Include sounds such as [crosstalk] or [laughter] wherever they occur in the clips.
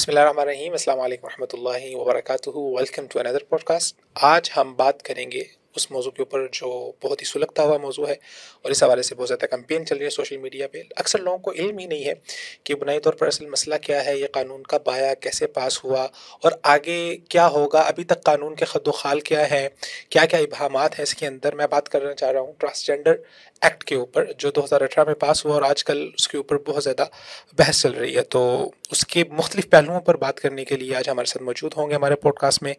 बसमीम अल्लाम वरहमल वर्क वेलकम टू अनदर पॉडकास्ट आज हम बात करेंगे उस मौजू के ऊपर जो बहुत ही सुलगता हुआ मौजू है और इस हवाले से बहुत ज़्यादा कंपेन चल रही है सोशल मीडिया पर अक्सर लोगों को इल्म ही नहीं है कि बुनियादी तौर पर असल मसला क्या है ये कानून का बाया कैसे पास हुआ और आगे क्या होगा अभी तक कानून के खद खाल क्या है क्या क्या इबाम हैं इसके अंदर मैं बात करना चाह रहा हूँ ट्रांसजेंडर एक्ट के ऊपर जो दो हज़ार अठारह में पास हुआ और आजकल उसके ऊपर बहुत ज़्यादा बहस चल रही है तो उसके मुख्तलिफ पहलुओं पर बात करने के लिए आज हमारे साथ मौजूद होंगे हमारे पॉडकास्ट में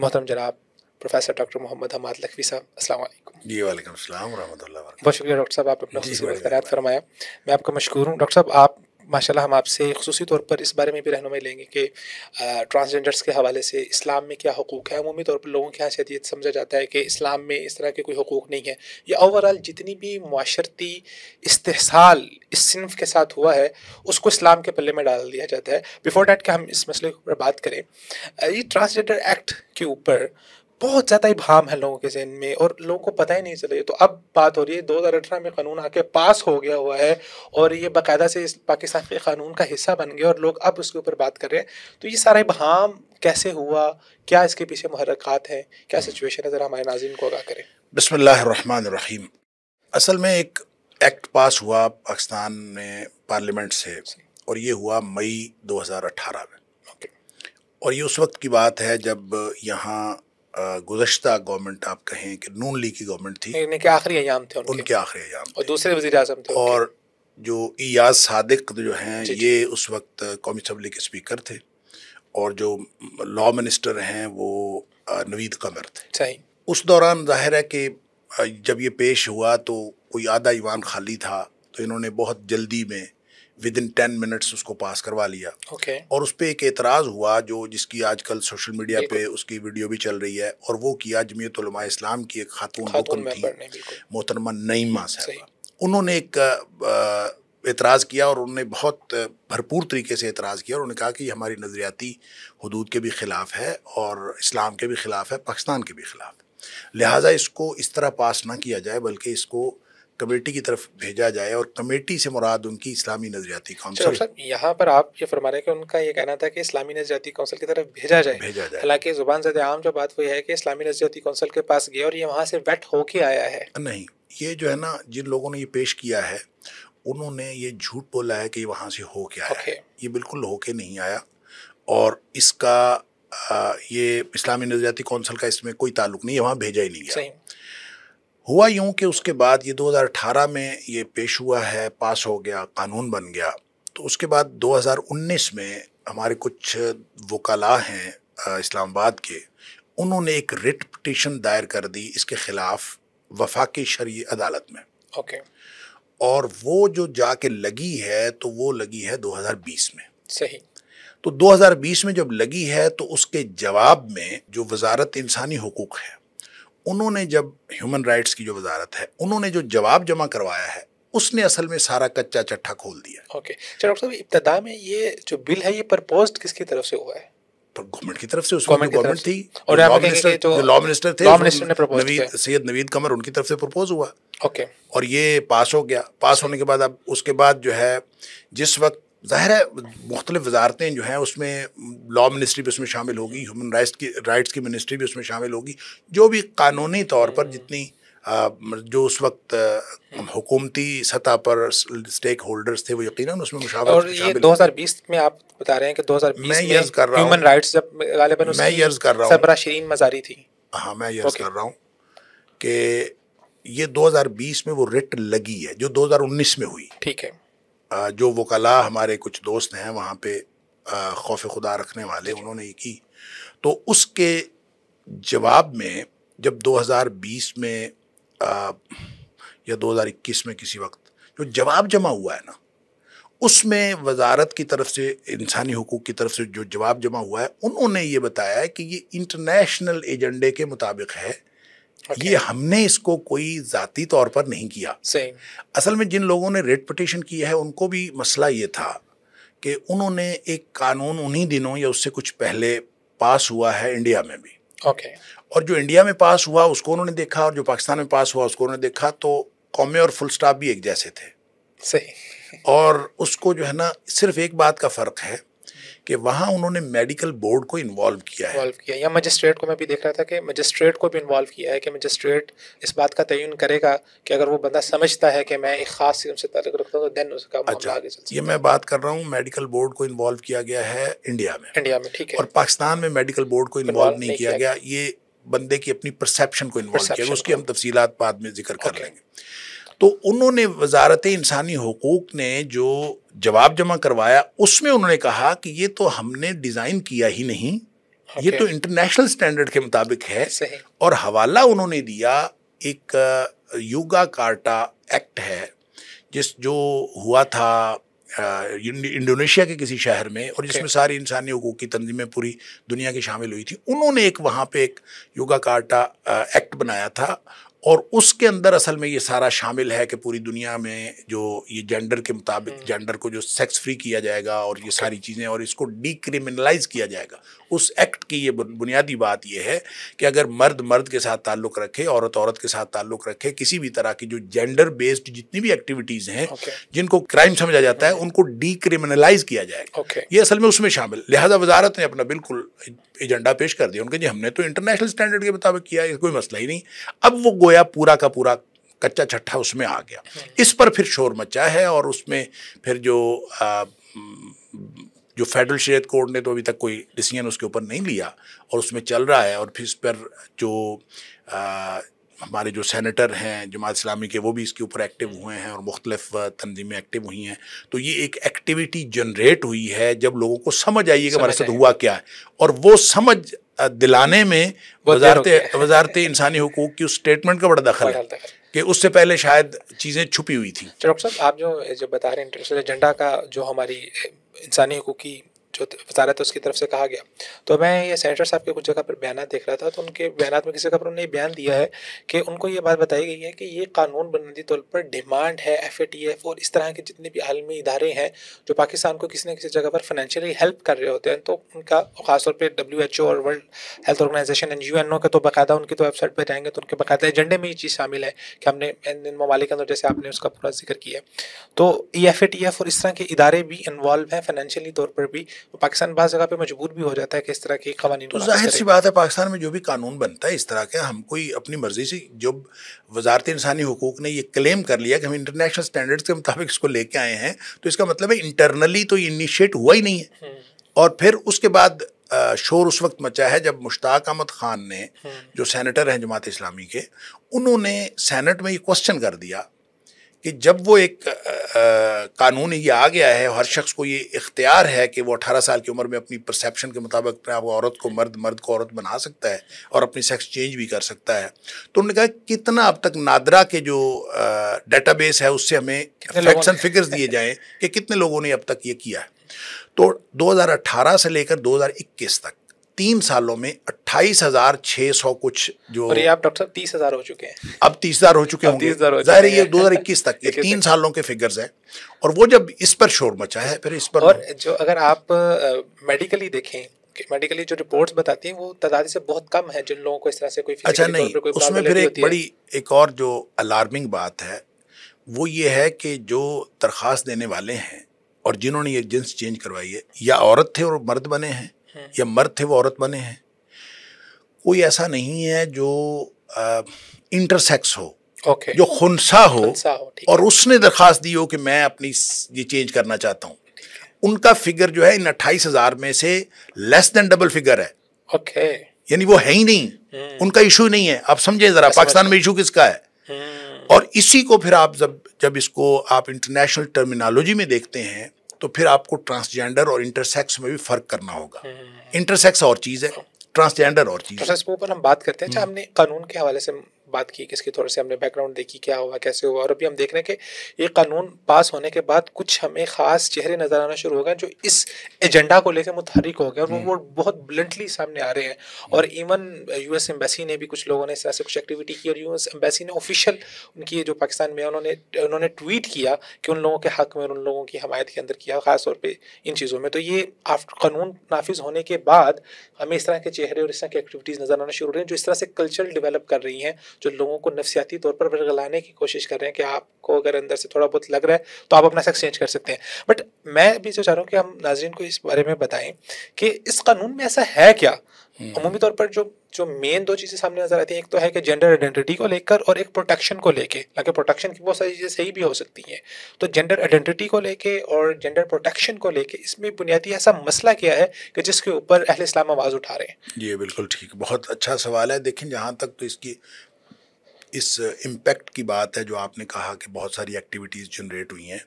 मोहतरम जनाब प्रोफेसर डॉक्टर मोहम्मद हमाद लखवी साहब असल जी वालेकुम सलाम बहुत शुक्रिया डॉक्टर साहब आप अपना खुशी फरमाया मैं आपका मशहूर हूँ डॉक्टर साहब आप माशाल्लाह हम आपसे खसूसी तौर पर इस बारे में भी रहनुमाई लेंगे कि ट्रांसजेंडर्स के हवाले से इस्लाम में क्या हकूक़ है अमूमी तौर पर लोगों के यहाँ शदीत समझा जाता है कि इस्लाम में इस तरह के कोई हकूक़ नहीं है या ओवरऑल जितनी भी माशरती इस्तेसाल इस सिनफ के साथ हुआ है उसको इस्लाम के पल्ले में डाल दिया जाता है बिफोर डैट के हम इस मसले के ऊपर बात करें ये ट्रांसजेंडर एक्ट के ऊपर बहुत ज़्यादा ही भाम है लोगों के जहन में और लोगों को पता ही नहीं चले तो अब बात हो रही है दो हज़ार अठारह में कानून आके पास हो गया हुआ है और ये बाकायदा से इस पाकिस्तान के कानून का हिस्सा बन गया और लोग अब उसके ऊपर बात कर रहे हैं तो ये सारा भाम कैसे हुआ क्या इसके पीछे महरकत हैं क्या सिचुएशन है ज़रा हमारे नाजिम को आगा करें बसमीम असल में एक एक्ट पास हुआ पाकिस्तान में पार्लियामेंट से और ये हुआ मई 2018 में और ये उस वक्त की बात है जब यहाँ गुजशत गवर्नमेंट आप कहें कि नून लीग की गवर्नमेंट थी के आखिरी अयाम थे उनके, उनके आखिरी अयाम और दूसरे वजी अजम थे और जो इयाज सादिक जो हैं ये उस वक्त कौमी असम्बली के स्पीकर थे और जो लॉ मिनिस्टर हैं वो नवीद कमर थे उस दौरान जाहिर है कि जब ये पेश हुआ तो कोई आधा ईवान खाली था तो इन्होंने बहुत जल्दी में विद इन टेन मिनट्स उसको पास करवा लिया okay. और उस पर एक एतराज़ हुआ जो जिसकी आजकल सोशल मीडिया पे उसकी वीडियो भी चल रही है और वो किया जमीयत इस्लाम की एक खातून हुक्म थी मोहतरमा नईमा से उन्होंने एक एतराज़ किया और उन्होंने बहुत भरपूर तरीके से एतराज़ किया और उन्होंने कहा कि हमारी नज़रियाती हदूद के भी ख़िलाफ़ है और इस्लाम के भी ख़िलाफ़ है पाकिस्तान के भी ख़िलाफ़ लिहाजा इसको इस तरह पास ना किया जाए बल्कि इसको कमेटी की तरफ भेजा जाए और कमेटी से मुराद उनकी इस्लामी नजरियाती काउंसिल यहाँ पर आप ये फरमा रहे हैं कि उनका ये कहना था कि इस्लामी नजरियाती काउंसिल की तरफ भेजा जाए भेजा जाए हालांकि जुबान जद आम जो बात हुई है कि इस्लामी नजरियाती काउंसिल के पास गए और ये वहाँ से वेट होके आया है नहीं ये जो है ना जिन लोगों ने ये पेश किया है उन्होंने ये झूठ बोला है कि वहाँ से हो आया okay. ये बिल्कुल होके नहीं आया और इसका आ, ये इस्लामी नजरियाती काउंसिल का इसमें कोई ताल्लुक नहीं है वहाँ भेजा ही नहीं गया हुआ यूं कि उसके बाद ये 2018 में ये पेश हुआ है पास हो गया कानून बन गया तो उसके बाद 2019 में हमारे कुछ वकला हैं इस्लामाबाद के उन्होंने एक रिट पटिशन दायर कर दी इसके ख़िलाफ़ वफाकी शरी अदालत में ओके और वो जो जाके लगी है तो वो लगी है 2020 में सही तो 2020 में जब लगी है तो उसके जवाब में जो वजारत इंसानी हकूक़ है उन्होंने जब ह्यूमन राइट्स की जो वजारत है उन्होंने जो जवाब जमा करवाया है उसने असल में सारा कच्चा चट्ठा खोल दिया ओके चलो डॉक्टर साहब इब्तदा में ये जो बिल है ये प्रपोज्ड किसकी तरफ से हुआ है गवर्नमेंट की तरफ से उसको गवर्नमेंट तो थी और लॉ मिनिस्टर जो लॉ मिनिस्टर थे नवीद सैयद नवीद कमर उनकी तरफ से प्रपोज हुआ ओके और ये पास हो गया पास होने के बाद अब उसके बाद जो है जिस वक्त ज़ाहिर है मुख्तलिफ वजारतें जो हैं उसमें लॉ मिनिस्ट्री भी उसमें शामिल होगी ह्यूमन राइट्स की राइट्स की मिनिस्ट्री भी उसमें शामिल होगी जो भी कानूनी तौर पर जितनी जो उस वक्त हुकूमती सतह पर स्टेक होल्डर्स थे वो यकीन उसमें मुशावर दो हज़ार बीस में आप बता रहे हैं कि 2020 मैं में कर रहा ह्यूमन राइट्स जब गालिबन मैं यर्ज कर रहा हूँ सबरा शरीन मजारी थी हाँ मैं यर्ज कर रहा हूँ कि ये 2020 में वो रिट लगी है जो 2019 में हुई ठीक है जो वकला हमारे कुछ दोस्त हैं वहाँ पे खौफ खुदा रखने वाले उन्होंने ये की तो उसके जवाब में जब 2020 में आ, या 2021 में किसी वक्त जो जवाब जमा हुआ है ना उसमें वजारत की तरफ से इंसानी हकूक़ की तरफ से जो जवाब जमा हुआ है उन्होंने ये बताया है कि ये इंटरनेशनल एजेंडे के मुताबिक है okay. ये हमने इसको कोई जाती तौर पर नहीं किया असल में जिन लोगों ने रेट पटिशन किया है उनको भी मसला ये था कि उन्होंने एक कानून उन्हीं दिनों या उससे कुछ पहले पास हुआ है इंडिया में भी ओके okay. और जो इंडिया में पास हुआ उसको उन्होंने देखा और जो पाकिस्तान में पास हुआ उसको उन्होंने देखा तो कॉमे और फुल स्टाफ भी एक जैसे थे सही और उसको जो है ना सिर्फ एक बात का फ़र्क है कि वहाँ उन्होंने मेडिकल बोर्ड को इन्वॉल्व किया है इन्वॉल्व किया या मजिस्ट्रेट को मैं भी देख रहा था कि मजिस्ट्रेट को भी इन्वॉल्व किया है कि मजिस्ट्रेट इस बात का तयन करेगा कि अगर वो बंदा समझता है कि मैं एक खास से तल्लक रखता हूँ तो देन उसका अच्छा आगे ये मैं बात कर रहा हूँ मेडिकल बोर्ड को इन्वॉल्व किया गया है इंडिया में इंडिया में ठीक है और पाकिस्तान में मेडिकल बोर्ड को इन्वॉल्व नहीं किया गया ये बंदे की अपनी परसेप्शन को इन्वॉल्व किया उसकी हम तफसीत बाद में जिक्र कर लेंगे तो उन्होंने वजारत इंसानी हकूक़ ने जो जवाब जमा करवाया उसमें उन्होंने कहा कि ये तो हमने डिज़ाइन किया ही नहीं okay. ये तो इंटरनेशनल स्टैंडर्ड के मुताबिक है और हवाला उन्होंने दिया एक योगा कार्टा एक्ट है जिस जो हुआ था इंडोनेशिया के किसी शहर में और जिसमें सारी इंसानी हकूक़ की तंजीमें पूरी दुनिया की शामिल हुई थी उन्होंने एक वहाँ पे एक योगा कार्टा एक्ट बनाया था और उसके अंदर असल में ये सारा शामिल है कि पूरी दुनिया में जो ये जेंडर के मुताबिक जेंडर हम्म। को जो सेक्स फ्री किया जाएगा और ये सारी चीज़ें और इसको डिक्रिमिनलाइज किया जाएगा उस एक्ट की ये बुनियादी बात ये है कि अगर मर्द मर्द के साथ ताल्लुक रखे औरत औरत के साथ ताल्लुक रखे किसी भी तरह की जो जेंडर बेस्ड जितनी भी एक्टिविटीज़ हैं जिनको क्राइम समझा जाता है हम्म। उनको डिक्रिमिनलाइज किया जाएगा ये असल में उसमें शामिल लिहाजा वजारत ने अपना बिल्कुल एजेंडा पेश कर दिया उनके जी हमने तो इंटरनेशनल स्टैंडर्ड के मुताबिक किया है कोई मसला ही नहीं अब वो गोया पूरा का पूरा कच्चा छट्ठा उसमें आ गया हम्म। इस पर फिर शोर मचा है और उसमें फिर जो आ, जो फेडरल शरीयत कोर्ट ने तो अभी तक कोई डिसीजन उसके ऊपर नहीं लिया और उसमें चल रहा है और फिर इस पर जो आ, हमारे जो सैनिटर हैं जमात इस्लामी के वो भी इसके ऊपर एक्टिव हुए हैं और मुख्तलिफ तनजीमें एक्टिव हुई हैं तो ये एक एक्टिविटी जनरेट हुई है जब लोगों को समझ आई है कि हमारे साथ हुआ क्या है और वो समझ दिलाने में वजारत वजारत इंसानी हकूक़ की उस स्टेटमेंट का बड़ा दखल है कि उससे पहले शायद चीज़ें छुपी हुई थी डॉक्टर साहब आप जो जो बता रहे हैं इंटरनेशनल एजेंडा का जो हमारी इंसानी हकूक़ की जो वजारत है उसकी तरफ से कहा गया तो मैं ये सेनेटर साहब के कुछ जगह पर बयान देख रहा था तो उनके बयान में किसी जगह पर उन्होंने बयान दिया है कि उनको ये बात बताई गई है कि ये कानून बुनियादी तौर पर डिमांड है एफ ए टी एफ और इस तरह के जितने भी आलमी इदारे हैं जो पाकिस्तान को किसी न किसी जगह पर फाइनेंशियली हेल्प कर रहे होते हैं तो उनका खासतौर पर डब्ल्यू एच ओ और World Health Organization N U N O का तो बाकायदा उनकी तो वेबसाइट पर जाएंगे तो उनके बाकायदा एजेंडे में ये चीज़ शामिल है कि हमने इन ममालिक अंदर जैसे आपने उसका पूरा जिक्र किया तो E F A T F और इस तरह के इदारे भी इन्वॉल्व हैं फाइनेंशियली तौर पर भी तो पाकिस्तान बाज़ जगह पे मजबूर भी हो जाता है कि इस तरह के कवानी तो जाहिर सी बात है पाकिस्तान में जो भी कानून बनता है इस तरह के हम कोई अपनी मर्ज़ी से जब वजारत इंसानी हकूक ने ये क्लेम कर लिया कि हम इंटरनेशनल स्टैंडर्ड्स के मुताबिक इसको लेके आए हैं तो इसका मतलब है इंटरनली तो इनिशिएट हुआ ही नहीं है हम्म। और फिर उसके बाद शोर उस वक्त मचा है जब मुश्ताक अहमद ख़ान ने हम्म। जो सेनेटर हैं जमात इस्लामी के उन्होंने सेनेट में ये क्वेश्चन कर दिया कि जब वो एक आ, कानून ये आ गया है हर शख्स को ये इख्तियार है कि वो अठारह साल की उम्र में अपनी परसेप्शन के मुताबिक अपने आप औरत को मर्द मर्द को औरत बना सकता है और अपनी सेक्स चेंज भी कर सकता है तो उन्होंने कहा कितना अब तक नादरा के जो डेटा बेस है उससे हमें फैक्ट्स एंड फिगर्स दिए जाएँ कि कितने लोगों ने अब तक ये किया है तो दो से लेकर दो तक तीन सालों में अट्ठाईस हजार छह सौ कुछ जो और ये आप डॉक्टर साहब तीस हजार हो चुके हैं अब तीस हजार हो चुके होंगे जाहिर है ये दो हजार इक्कीस तक ये तीन सालों के फिगर्स हैं और वो जब इस पर शोर मचा है फिर इस पर और जो अगर आप मेडिकली देखें मेडिकली जो रिपोर्ट्स बताती हैं वो तादाद से बहुत कम है जिन लोगों को इस तरह से कोई अच्छा नहीं कोई उसमें फिर एक बड़ी एक और जो अलार्मिंग बात है वो ये है कि जो दरख्वास्त देने वाले हैं और जिन्होंने ये जिन्स चेंज करवाई है या औरत थे और मर्द बने हैं या मर्द थे वो औरत बने हैं कोई ऐसा नहीं है जो इंटरसेक्स हो okay. जो खुनसा हो, खुनसा हो और उसने दरखास्त दी हो कि मैं अपनी ये चेंज करना चाहता हूँ उनका फिगर जो है इन अट्ठाईस हजार में से less than double figure okay ओके okay. यानी वो है ही नहीं hmm. उनका इशू नहीं है आप समझे जरा पाकिस्तान में इशू किसका है hmm. और इसी को फिर आप जब जब इसको आप इंटरनेशनल टर्मिनोलॉजी में देखते हैं तो फिर आपको ट्रांसजेंडर और इंटरसेक्स में भी फर्क करना होगा इंटरसेक्स हम्म, हम्म, हम्म। और चीज़ है ट्रांसजेंडर और चीज़ तो हम बात करते हैं अच्छा, हमने कानून के हवाले से बात की किसके तौर से हमने बैकग्राउंड देखी क्या हुआ कैसे हुआ और अभी हम देख रहे हैं कि ये कानून पास होने के बाद कुछ हमें खास चेहरे नजर आना शुरू हो गए जो इस एजेंडा को लेकर मुतहरिक हो गए और वो हम्म। वो बहुत ब्लंटली सामने आ रहे हैं और इवन यूएस एम्बेसी ने भी कुछ लोगों ने इस तरह से कुछ एक्टिविटी की और यूएस एम्बेसी ने ऑफिशियल उनकी जो पाकिस्तान में उन्होंने उन्होंने ट्वीट किया कि उन लोगों के हक में और उन लोगों की हमायत के अंदर किया खासतौर पर इन चीज़ों में तो ये आफ्टर कानून नाफिज होने के बाद हमें इस तरह के चेहरे और इस तरह की एक्टिविटीज़ नजर आना शुरू हो रही हैं जो इस तरह से कल्चर डेवलप कर रही हैं जो लोगों को नफसियाती तौर पर गलाने की कोशिश कर रहे हैं कि आपको अगर अंदर से थोड़ा बहुत लग रहा है तो आप अपना सेक्स चेंज कर सकते हैं बट मैं भी जो चाह रहा हूँ कि हम नाजरन को इस बारे में बताएं कि इस कानून में ऐसा है क्या हम्म। अमूमी तौर पर जो जो मेन दो चीज़ें सामने नजर आती हैं एक तो है कि जेंडर आइडेंटिटी को लेकर और एक प्रोटेक्शन को लेके हालांकि प्रोटेक्शन की बहुत सारी चीज़ें सही भी हो सकती हैं तो जेंडर आइडेंटिटी को लेके और जेंडर प्रोटेक्शन को लेके इसमें बुनियादी ऐसा मसला क्या है कि जिसके ऊपर अहल इस्लाम आवाज़ उठा रहे हैं जी बिल्कुल ठीक बहुत अच्छा सवाल है देखें जहाँ तक तो इसकी इस इम्पैक्ट की बात है जो आपने कहा कि बहुत सारी एक्टिविटीज़ जनरेट हुई हैं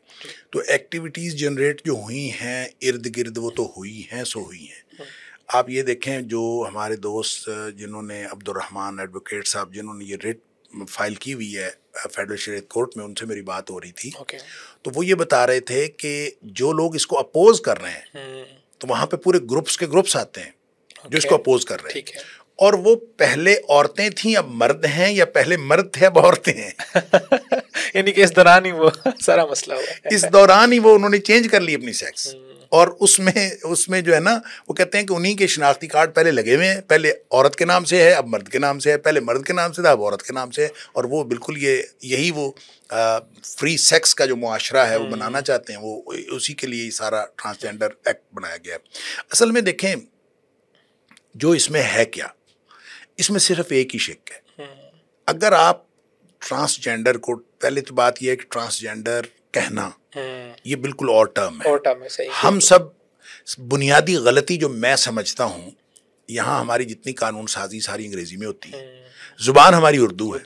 तो एक्टिविटीज़ जनरेट जो हुई हैं इर्द गिर्द वो तो हुई हैं सो हुई हैं आप ये देखें जो हमारे दोस्त जिन्होंने अब्दुलरहमान एडवोकेट साहब जिन्होंने ये रिट फाइल की हुई है फेडरल शरीत कोर्ट में उनसे मेरी बात हो रही थी okay. तो वो ये बता रहे थे कि जो लोग इसको अपोज कर रहे हैं hmm. तो वहाँ पे पूरे ग्रुप्स के ग्रुप्स आते हैं okay. जो इसको अपोज कर रहे हैं और वो पहले औरतें थीं अब मर्द हैं या पहले मर्द थे अब औरतें हैं [laughs] यानी कि इस दौरान ही वो [laughs] सारा मसला हुआ इस दौरान ही वो उन्होंने चेंज कर ली अपनी सेक्स हम्म। और उसमें उसमें जो है ना वो कहते हैं कि उन्हीं के शनाख्ती कार्ड पहले लगे हुए हैं पहले औरत के नाम से है अब मर्द के नाम से है पहले मर्द के नाम से था अब औरत के नाम से है और वो बिल्कुल ये यही वो आ, फ्री सेक्स का जो मुआरा है वो हम्म। बनाना चाहते हैं वो उसी के लिए ही सारा ट्रांसजेंडर एक्ट बनाया गया है असल में देखें जो इसमें है क्या इसमें सिर्फ एक ही शिक है हम्म। अगर आप ट्रांसजेंडर को पहले तो बात यह है कि ट्रांसजेंडर कहना हम्म। ये बिल्कुल और टर्म है और टर्म है सही हम सब बुनियादी गलती जो मैं समझता हूँ यहाँ हमारी जितनी कानून साजी सारी अंग्रेजी में होती है हम्म। ज़ुबान हमारी उर्दू है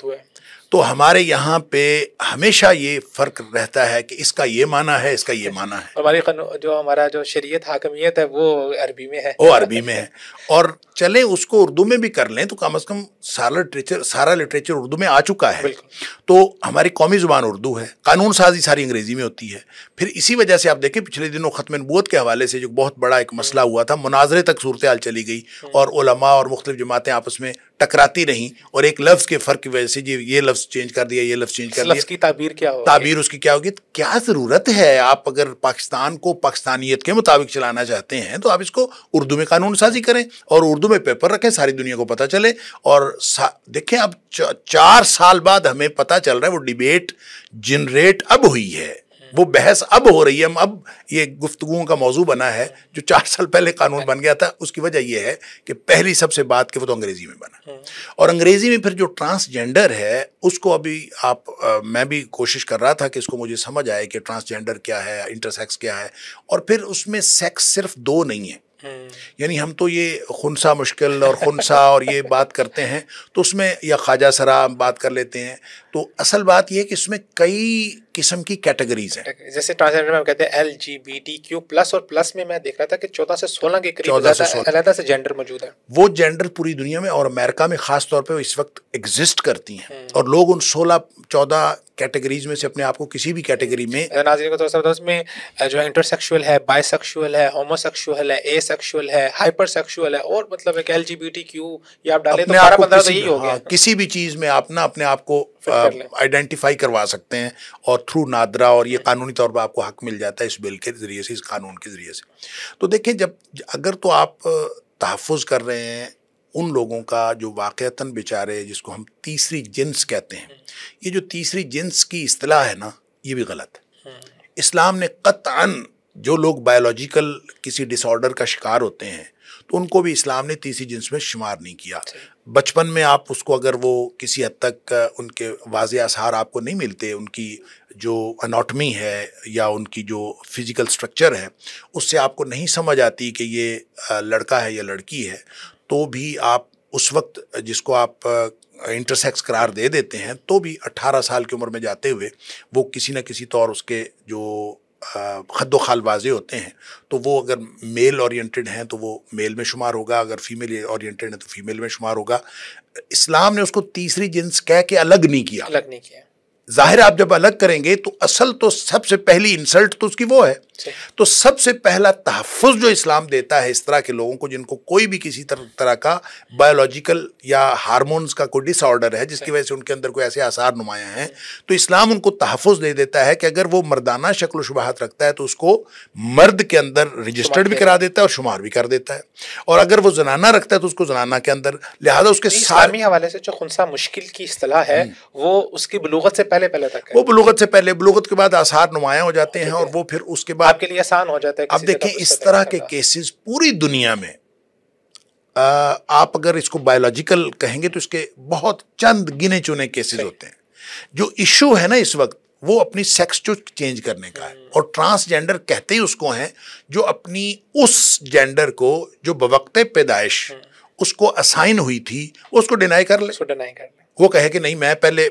तो हमारे यहाँ पे हमेशा ये फ़र्क रहता है कि इसका ये माना है इसका ये माना है हमारी जो हमारा जो शरीयत हाकमियत है वो अरबी में है वो अरबी में है और चले उसको उर्दू में भी कर लें तो कम अज़ कम सारा लिटरेचर सारा लिटरेचर उर्दू में आ चुका है तो हमारी कौमी ज़ुबान उर्दू है कानून साजी सारी अंग्रेज़ी में होती है फिर इसी वजह से आप देखें पिछले दिनों ख़त्म नबूत के हवाले से जो बहुत बड़ा एक मसला हुआ था मुनाजरे तक सूरत हाल चली गई हम्म। और और मुख्तलिफ जमातें आपस में टकराती नहीं और एक लफ्ज के फर्क की वजह से जी ये लफ्ज चेंज कर दिया ये लफ्ज चेंज कर दिया की ताबीर क्या होगी ताबीर उसकी क्या होगी क्या ज़रूरत है आप अगर पाकिस्तान को पाकिस्तानियत के मुताबिक चलाना चाहते हैं तो आप इसको उर्दू में कानून साजी करें और उर्दू में पेपर रखें सारी दुनिया को पता चले और देखें अब चार साल बाद हमें पता चल रहा है वो डिबेट जनरेट अब हुई है वो बहस अब हो रही है हम अब ये गुफ्तगुओं का मौजू बना है जो चार साल पहले कानून बन गया था उसकी वजह यह है कि पहली सबसे बात कि वो तो अंग्रेज़ी में बना हम्म। और अंग्रेज़ी में फिर जो ट्रांसजेंडर है उसको अभी आप आ, मैं भी कोशिश कर रहा था कि इसको मुझे समझ आए कि ट्रांसजेंडर क्या है इंटरसेक्स क्या है और फिर उसमें सेक्स सिर्फ दो नहीं है यानी हम तो ये खुनसा मुश्किल और खुनसा और ये बात करते हैं तो उसमें या ख्वाजा सरा बात कर लेते हैं तो असल बात यह है कि इसमें कई किस्म की कैटेगरीज हैं जैसे ट्रांसजेंडर में हम कहते हैं L G B T Q plus और प्लस में मैं देख रहा था कि चौदह से सोलह के करीब सोलह से जेंडर मौजूद है वो जेंडर पूरी दुनिया में और अमेरिका में खास तौर पर इस वक्त एग्जिस्ट करती हैं हम्म। और लोग उन सोलह चौदह कैटेगरीज में से अपने आप को किसी भी कैटेगरी में नाजरी को थोड़ा सा उसमें जो है इंटरसेक्शुअल है बाइसेक्सुअल है होमोसेक्शुअल है एसेक्शुअल सेक्शुअल है हाइपर सेक्शुअल है और मतलब एक L G B T Q या आप डालें तो आप तो किसी, तो हो गया हाँ, किसी भी चीज़ में आप ना अपने आप को आइडेंटिफाई करवा सकते हैं और थ्रू नादरा और ये कानूनी तौर पर आपको हक मिल जाता है इस बिल के ज़रिए से इस कानून के ज़रिए से तो देखें जब अगर तो आप तहफ़ कर रहे हैं उन लोगों का जो वाक़ता बेचारे जिसको हम तीसरी जिन्स कहते हैं ये जो तीसरी जिन्स की असलाह है ना ये भी गलत है इस्लाम ने कत जो लोग बायोलॉजिकल किसी डिसऑर्डर का शिकार होते हैं तो उनको भी इस्लाम ने तीसरी जिन्स में शुमार नहीं किया बचपन में आप उसको अगर वो किसी हद तक उनके वाज आसार आपको नहीं मिलते उनकी जो अनाटमी है या उनकी जो फिज़िकल स्ट्रक्चर है उससे आपको नहीं समझ आती कि ये लड़का है या लड़की है तो भी आप उस वक्त जिसको आप इंटरसेक्स करार दे देते हैं तो भी 18 साल की उम्र में जाते हुए वो किसी न किसी तौर उसके जो खद खाल वाजे होते हैं तो वो अगर मेल ओरिएंटेड हैं तो वो मेल में शुमार होगा अगर फीमेल ओरिएंटेड है तो फीमेल में शुमार होगा इस्लाम ने उसको तीसरी जिन्स कह के अलग नहीं किया अलग नहीं किया जाहिर आप जब अलग करेंगे तो असल तो सबसे पहली इंसल्ट तो उसकी वो है तो सबसे पहला तहफ़ जो इस्लाम देता है इस तरह के लोगों को जिनको कोई भी किसी तरह तरह का बायोलॉजिकल या हारमोन्स का कोई डिसऑर्डर है जिसकी वजह से उनके अंदर कोई ऐसे आसार नुमाया हैं तो इस्लाम उनको तहफ़ दे देता है कि अगर वो मर्दाना शक्ल शुबाहत रखता है तो उसको मर्द के अंदर रजिस्टर्ड भी करा देता है और शुमार भी कर देता है और अगर वो जनाना रखता है तो उसको जनाना के अंदर लिहाजा उसके सामी हवाले से जो खुनसा मुश्किल की असलाह है हम्म। वो उसकी बलूगत से पहले पहले तक वो बलूगत से पहले बलूगत के बाद आसार नुमाया हो जाते हैं और वो फिर उसके बाद आपके लिए आसान हो जाता है अब देखें इस तरह के केसेस पूरी दुनिया में आ, आप अगर इसको बायोलॉजिकल कहेंगे तो इसके बहुत चंद गिने चुने केसेस होते हैं जो इशू है ना इस वक्त वो अपनी सेक्स जो चेंज करने का है हम्म। और ट्रांसजेंडर कहते ही उसको हैं जो अपनी उस जेंडर को जो बवकते पैदाइश हम्म। उसको असाइन हुई थी उसको डिनाई कर ले उसको डिनाई कर ले वो कहे कि नहीं मैं पहले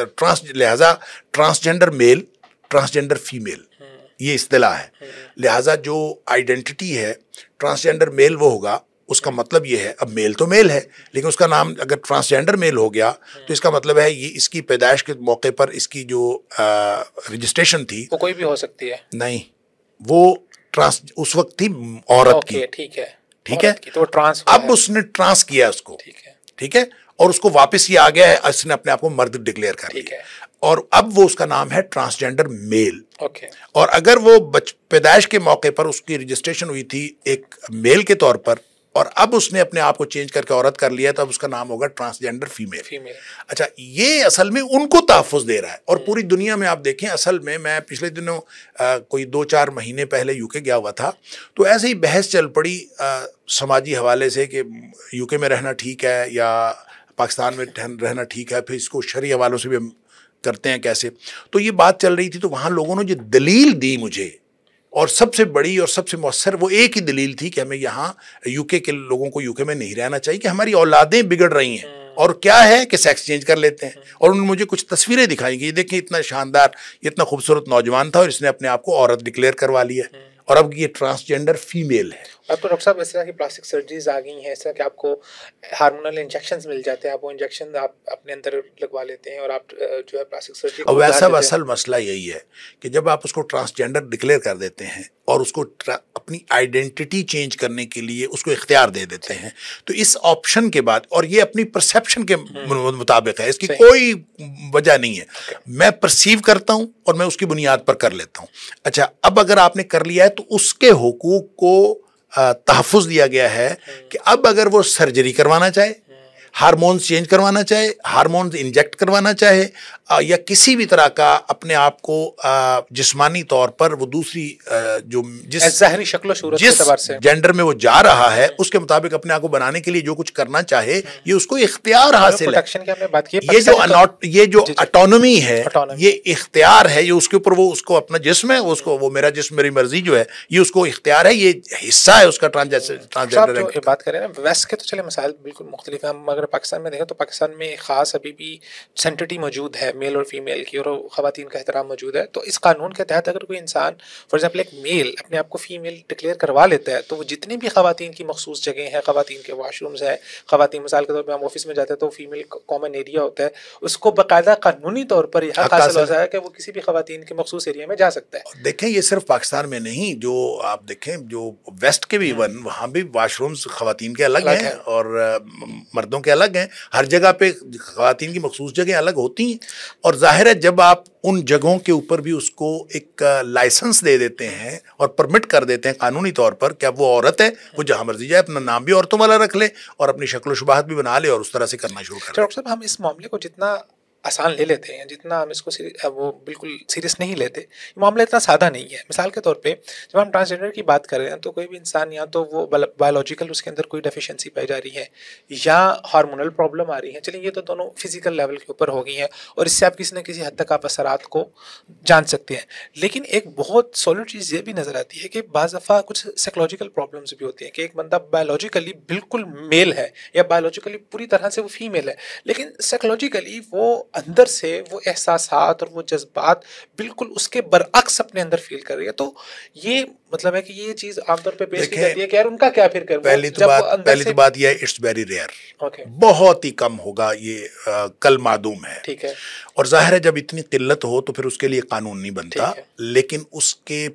ट्रांस लिहाजा ट्रांसजेंडर मेल ट्रांसजेंडर फीमेल ये असलाह है लिहाजा जो आइडेंटिटी है ट्रांसजेंडर मेल वो होगा उसका मतलब ये है अब मेल तो मेल है लेकिन उसका नाम अगर ट्रांसजेंडर मेल हो गया तो इसका मतलब है ये इसकी पैदाइश के मौके पर इसकी जो रजिस्ट्रेशन थी वो कोई भी हो सकती है नहीं वो ट्रांस उस वक्त थी औरत की ठीक है ठीक है तो ट्रांस अब उसने ट्रांस किया उसको ठीक है ठीक है और उसको वापस ये आ गया है इसने अपने आप को मर्द डिक्लेयर कर लिया और अब वो उसका नाम है ट्रांसजेंडर मेल ओके और अगर वो बच पैदाइश के मौके पर उसकी रजिस्ट्रेशन हुई थी एक मेल के तौर पर और अब उसने अपने आप को चेंज करके औरत कर लिया तो अब उसका नाम होगा ट्रांसजेंडर फीमेल फीमेल अच्छा ये असल में उनको तहफ़ दे रहा है और हम्म। पूरी दुनिया में आप देखें असल में मैं पिछले दिनों आ, कोई दो चार महीने पहले यूके गया हुआ था तो ऐसे ही बहस चल पड़ी आ, समाजी हवाले से कि यूके में रहना ठीक है या पाकिस्तान में रहना ठीक है फिर इसको शरी हवालों से भी करते हैं कैसे तो ये बात चल रही थी तो वहाँ लोगों ने जो दलील दी मुझे और सबसे बड़ी और सबसे मौसर वो एक ही दलील थी कि हमें यहाँ यूके के लोगों को यूके में नहीं रहना चाहिए कि हमारी औलादें बिगड़ रही हैं हम्म। और क्या है कि सेक्स चेंज कर लेते हैं हम्म। और उन्होंने मुझे कुछ तस्वीरें दिखाई कि ये देखिए इतना शानदार इतना खूबसूरत नौजवान था और इसने अपने आप को औरत डिक्लेयर करवा लिया हम्म। और अब ये ट्रांसजेंडर फीमेल है अब तो डॉक्टर साहब इस तरह की प्लास्टिक सर्जरीज आ गई हैं इस तरह के आपको हार्मोनल इंजेक्शन मिल जाते हैं आप वो इंजेक्शन आप अपने अंदर लगवा लेते हैं और आप जो है प्लास्टिक सर्जरी अब वैसा असल मसला यही है कि जब आप उसको ट्रांसजेंडर डिक्लेयर कर देते हैं और उसको अपनी आइडेंटिटी चेंज करने के लिए उसको इख्तियार दे देते हैं तो इस ऑप्शन के बाद और ये अपनी परसेप्शन के हम्म। मुताबिक है इसकी कोई वजह नहीं है मैं परसीव करता हूँ और मैं उसकी बुनियाद पर कर लेता हूँ अच्छा अब अगर आपने कर लिया है तो उसके हकूक़ को तहफ़ दिया गया है कि अब अगर वो सर्जरी करवाना चाहे हार्मोन्स चेंज करवाना चाहे हार्मोन्स इंजेक्ट करवाना चाहे या किसी भी तरह का अपने आप को जिस्मानी तौर पर वो दूसरी जो जिस जहरी शक्ल जिस से जेंडर में वो जा रहा है उसके मुताबिक अपने आप को बनाने के लिए जो कुछ करना चाहे ये उसको इख्तियार हासिल है ये जो तो- ये जो अटोनोमी है ये इख्तियार है ये उसके ऊपर वो उसको अपना जिसम है उसको वो मेरा जिसम मेरी मर्जी जो है ये उसको इख्तियार है ये हिस्सा है उसका ट्रांसजेंडर अच्छा, बात करें ना के तो चले मसाइल बिल्कुल मुख्तलिफ मगर अगर पाकिस्तान में देखें तो पाकिस्तान में ख़ास अभी भी सेंटिटी मौजूद है मेल और फीमेल की और ख़वान का एहतराम मौजूद है तो इस कानून के तहत अगर कोई इंसान फॉर एग्ज़ाम्पल एक मेल अपने आप को फ़ीमेल डिक्लेयर करवा लेता है तो वो जितनी भी खातन की मखसूस जगह हैं खातन के वाशरूम्स हैं खातन मिसाल के तौर पर हम ऑफिस में जाते हैं तो फीमेल कॉमन एरिया होता है उसको बाकायदा कानूनी तौर पर यह हासिल होता है कि वो किसी भी खातन के मखसूस एरिया में जा सकता है देखें ये सिर्फ पाकिस्तान में नहीं जो आप देखें जो वेस्ट के भी हम्म। वन वहाँ भी वाशरूम्स ख़वान के अलग हैं और मर्दों के अलग हैं हर जगह पे खातन की मखसूस जगह अलग होती हैं और ज़ाहिर है जब आप उन जगहों के ऊपर भी उसको एक लाइसेंस दे देते हैं और परमिट कर देते हैं कानूनी तौर पर क्या वो औरत है वो जहाँ मर्जी जाए अपना नाम भी औरतों वाला रख ले और अपनी शक्ल शुबाहत भी बना ले और उस तरह से करना शुरू कर डॉक्टर साहब हम इस मामले को जितना आसान ले लेते हैं जितना हम इसको वो बिल्कुल सीरियस नहीं लेते मामला इतना सादा नहीं है मिसाल के तौर पे जब हम ट्रांसजेंडर की बात कर रहे हैं तो कोई भी इंसान या तो वो बायोलॉजिकल उसके अंदर कोई डेफिशिएंसी पाई जा रही है या हार्मोनल प्रॉब्लम आ रही है चलिए ये तो दोनों फिजिकल लेवल के ऊपर हो गई हैं और इससे आप किसी न किसी हद तक आप असरात को जान सकते हैं लेकिन एक बहुत सॉलिड चीज़ ये भी नज़र आती है कि बज दफ़ा कुछ साइकोलॉजिकल प्रॉब्लम्स भी होती हैं कि एक बंदा बायोलॉजिकली बिल्कुल मेल है या बायोलॉजिकली पूरी तरह से वो फीमेल है लेकिन साइकोलॉजिकली वो अंदर से वो एहसास और वो जज्बात बिल्कुल उसके बरअक्स अपने अंदर फील कर रही है तो ये मतलब है कि ये चीज आमतौर पे पेश की जाती है कि यार उनका क्या फिर कर पहली तो बात पहली तो बात ये इट्स वेरी रेयर बहुत ही कम होगा ये आ, कल मादूम है ठीक है और जाहिर है जब इतनी किल्लत हो तो फिर उसके लिए कानून नहीं बनता लेकिन उसके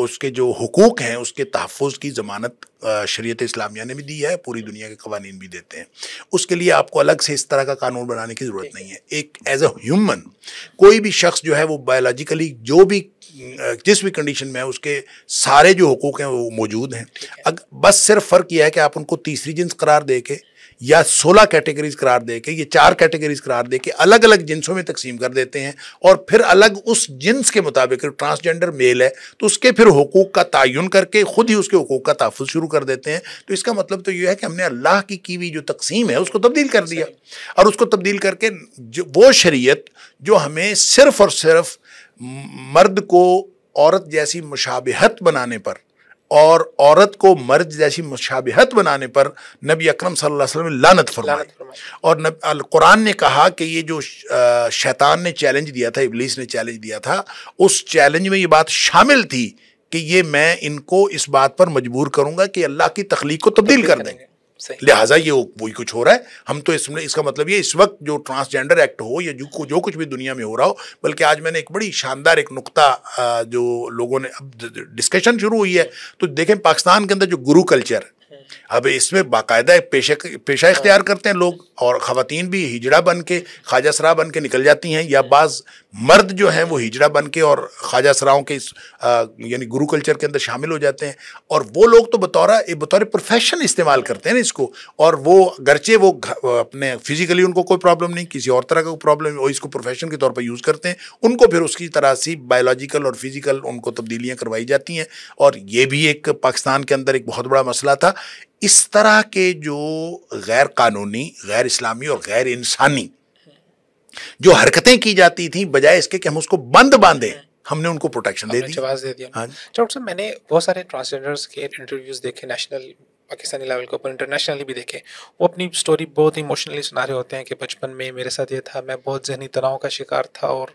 उसके जो हुकूक हैं उसके तहफ़ की ज़मानत शरीत इस्लामिया ने भी दी है पूरी दुनिया के कवानीन भी देते हैं उसके लिए आपको अलग से इस तरह का कानून बनाने की ज़रूरत नहीं है एक एज अ ह्यूमन कोई भी शख्स जो है वो बायोलॉजिकली जो भी जिस भी कंडीशन में उसके सारे जो हकूक़ हैं वो मौजूद हैं अग, बस सिर्फ फ़र्क यह है कि आप उनको तीसरी जिन्स करार दे के या सोलह कैटेगरीज करार दे के ये चार कैटेगरीज करार दे के अलग अलग जिनसों में तकसीम कर देते हैं और फिर अलग उस जिन्स के मुताबिक ट्रांसजेंडर मेल है तो उसके फिर हकूक़ का तयन करके ख़ुद ही उसके हकूक़ का तहफ़ शुरू कर देते हैं तो इसका मतलब तो ये है कि हमने अल्लाह की की हुई जो तकसीम है उसको तब्दील कर दिया और उसको तब्दील करके जो वो शरीय जो हमें सिर्फ़ और सिर्फ़ मर्द को औरत जैसी मुशाबहत बनाने पर और औरत को मर्द जैसी मुशाबहत बनाने पर नबी अक्रम सल्लम अलैहि वसल्लम लानत फरमाई और कुरान ने कहा कि ये जो शैतान ने चैलेंज दिया था इबलीस ने चैलेंज दिया था उस चैलेंज में ये बात शामिल थी कि ये मैं इनको इस बात पर मजबूर करूंगा कि अल्लाह की तख्लीक को तब्दील कर देंगे लिहाजा ये वही कुछ हो रहा है हम तो इसमें इसका मतलब ये इस वक्त जो ट्रांसजेंडर एक्ट हो या जो जो कुछ भी दुनिया में हो रहा हो बल्कि आज मैंने एक बड़ी शानदार एक नुकता जो लोगों ने अब डिस्कशन शुरू हुई है तो देखें पाकिस्तान के अंदर जो गुरु कल्चर अब इसमें बाकायदा एक पेशे पेशा इख्तियार करते हैं लोग और ख़वान भी हिजड़ा बन के ख्वाजा सरा बन के निकल जाती हैं या बाज़ मर्द जो हैं वो हिजड़ा बन के और ख्वाजा सराओं के इस यानी गुरु कल्चर के अंदर शामिल हो जाते हैं और वो लोग तो बतौर बतौर प्रोफेशन इस्तेमाल करते हैं ना इसको और वो गरचे वो अपने फिज़िकली उनको कोई प्रॉब्लम नहीं किसी और तरह का प्रॉब्लम वो इसको प्रोफेशन के तौर पर यूज़ करते हैं उनको फिर उसकी तरह से बायोलॉजिकल और फिज़िकल उनको तब्दीलियाँ करवाई जाती हैं और ये भी एक पाकिस्तान के अंदर एक बहुत बड़ा मसला था इस तरह के जो गैर कानूनी गैर इस्लामी और गैर इंसानी जो हरकतें की जाती थी बजाय इसके कि हम उसको बंद बांधे हमने उनको प्रोटेक्शन दे दी दे दिया हाँ साहब मैंने बहुत सारे ट्रांसजेंडर्स के इंटरव्यूज देखे नेशनल पाकिस्तानी लेवल के ऊपर इंटरनेशनली भी देखें वो अपनी स्टोरी बहुत इमोशनली सुना रहे होते हैं कि बचपन में मेरे साथ ये था मैं बहुत जहनी तनाव का शिकार था और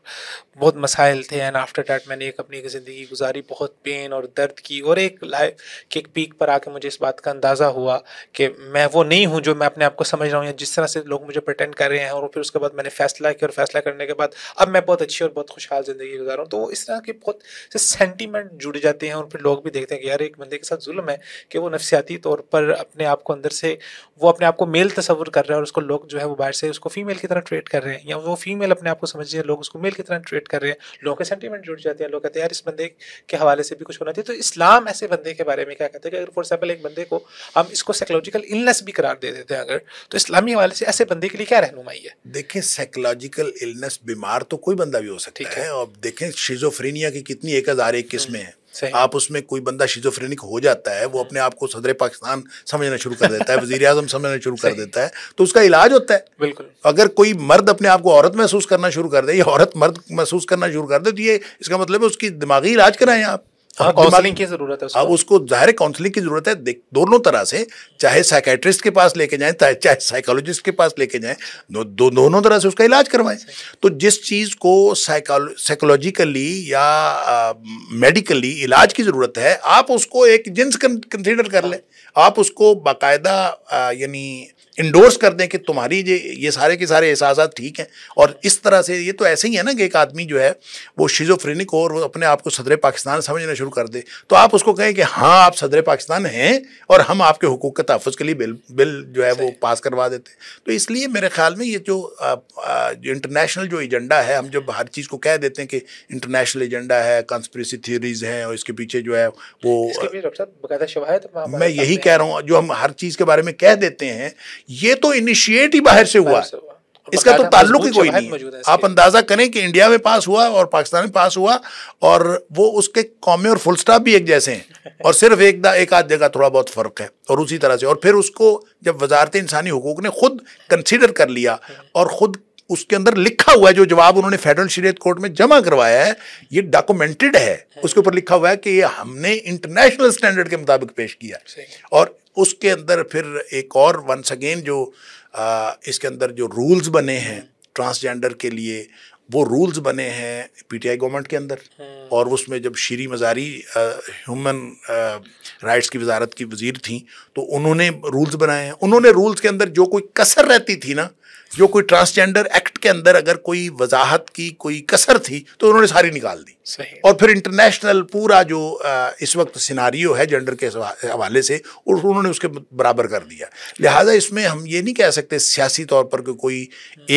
बहुत मसाइल थे एंड आफ्टर डैट मैंने एक अपनी ज़िंदगी गुजारी बहुत पेन और दर्द की और एक लाइफ के एक पीक पर आके मुझे इस बात का अंदाज़ा हुआ कि मैं वो नहीं हूँ जो मैं अपने आप को समझ रहा हूँ या जिस तरह से लोग मुझे प्रटेंड कर रहे हैं और फिर उसके बाद मैंने फैसला किया और फैसला करने के बाद अब मैं बहुत अच्छी और बहुत खुशहाल ज़िंदगी गुजार रहा हूँ तो इस तरह के बहुत से सेंटीमेंट जुड़ जाते हैं और फिर लोग भी देखते हैं कि यार एक बंदे के साथ जुल्म है कि वो नफसियाती तौर पर अपने आप को अंदर से वो अपने आप को मेल तस्वर कर रहा है और उसको लोग जो है वो बाहर से उसको फीमेल की तरह ट्रीट कर रहे हैं या वो फीमेल अपने आप को समझ रही है लोग उसको मेल की तरह ट्रीट कर रहे हैं लोगों के सेंटीमेंट जुड़ जाते हैं लोग कहते हैं यार इस बंदे के हवाले से भी कुछ होना चाहिए तो इस्लाम ऐसे बंदे के बारे में क्या कहते हैं कि अगर फॉर एग्जाम्पल एक बंदे को हम इसको साइकोलॉजिकल इलनेस भी करार दे देते हैं अगर तो इस्लामी हवाले से ऐसे बंदे के लिए क्या रहनुमाई है देखें साइकोलॉजिकल इलनेस बीमार तो कोई बंदा भी हो सकता है और देखें शिजोफ्रीनिया की कितनी एक हज़ार एक किस्में हैं आप उसमें कोई बंदा शिजोफ्रेनिक हो जाता है वो हम्म। अपने आप को सदर पाकिस्तान समझना शुरू कर देता है [laughs] वजीर आजम समझना शुरू कर देता है तो उसका इलाज होता है बिल्कुल अगर कोई मर्द अपने आप को औरत महसूस करना शुरू कर दे या औरत मर्द महसूस करना शुरू कर दे तो ये इसका मतलब है उसकी दिमागी इलाज कराएं आप काउंसलिंग हाँ, की जरूरत है अब उसको जाहिर काउंसलिंग की जरूरत है दोनों तरह से चाहे साइकेट्रिस्ट के पास लेके जाए चाहे साइकोलॉजिस्ट के पास लेके जाए दो, दो, दोनों तरह से उसका इलाज करवाएं तो जिस चीज़ को साइकोलॉजिकली या मेडिकली इलाज की ज़रूरत है आप उसको एक जिन्स कंसिडर कर लें हाँ। आप उसको बाकायदा यानी इंडोर्स कर दें कि तुम्हारी ये ये सारे के सारे एहसास ठीक हैं और इस तरह से ये तो ऐसे ही है ना कि एक आदमी जो है वो शिजोफ्रेनिक और वो अपने आप को सदर पाकिस्तान समझना शुरू कर दे तो आप उसको कहें कि हाँ आप सदर पाकिस्तान हैं और हम आपके हकूक़ के तहफ़ के लिए बिल बिल जो है वो पास करवा देते तो इसलिए मेरे ख्याल में ये जो इंटरनेशनल जो एजेंडा है हम जब हर चीज़ को कह देते हैं कि इंटरनेशनल एजेंडा है कंस्परेसी थीरीज़ हैं और इसके पीछे जो है वो मैं यही कह रहा हूँ जो हम हर चीज़ के बारे में कह देते हैं ये तो इनिशिएट ही बाहर से हुआ इसका तो ताल्लुक ही कोई नहीं है आप अंदाजा करें कि इंडिया में पास हुआ और पाकिस्तान में पास हुआ और वो उसके कॉमे और फुल स्टॉप भी एक जैसे हैं [laughs] और सिर्फ एक एक आध जगह थोड़ा बहुत फ़र्क है और उसी तरह से और फिर उसको जब वजारत इंसानी हकूक ने खुद कंसिडर कर लिया और खुद उसके अंदर लिखा हुआ है जो जवाब उन्होंने फेडरल शरीत कोर्ट में जमा करवाया है ये डॉक्यूमेंटेड है उसके ऊपर लिखा हुआ है कि ये हमने इंटरनेशनल स्टैंडर्ड के मुताबिक पेश किया और उसके अंदर फिर एक और वंस अगेन जो आ, इसके अंदर जो रूल्स बने हैं ट्रांसजेंडर के लिए वो रूल्स बने हैं पीटीआई गवर्नमेंट के अंदर हाँ। और उसमें जब शीरी मजारी ह्यूमन राइट्स की वजारत की वजीर थी तो उन्होंने रूल्स बनाए हैं उन्होंने रूल्स के अंदर जो कोई कसर रहती थी ना जो कोई ट्रांसजेंडर एक्ट के अंदर अगर कोई वजाहत की कोई कसर थी तो उन्होंने सारी निकाल दी सही और फिर इंटरनेशनल पूरा जो इस वक्त सिनारियो है जेंडर के हवाले से उन्होंने उसके बराबर कर दिया लिहाजा इसमें हम ये नहीं कह सकते सियासी तौर पर कि कोई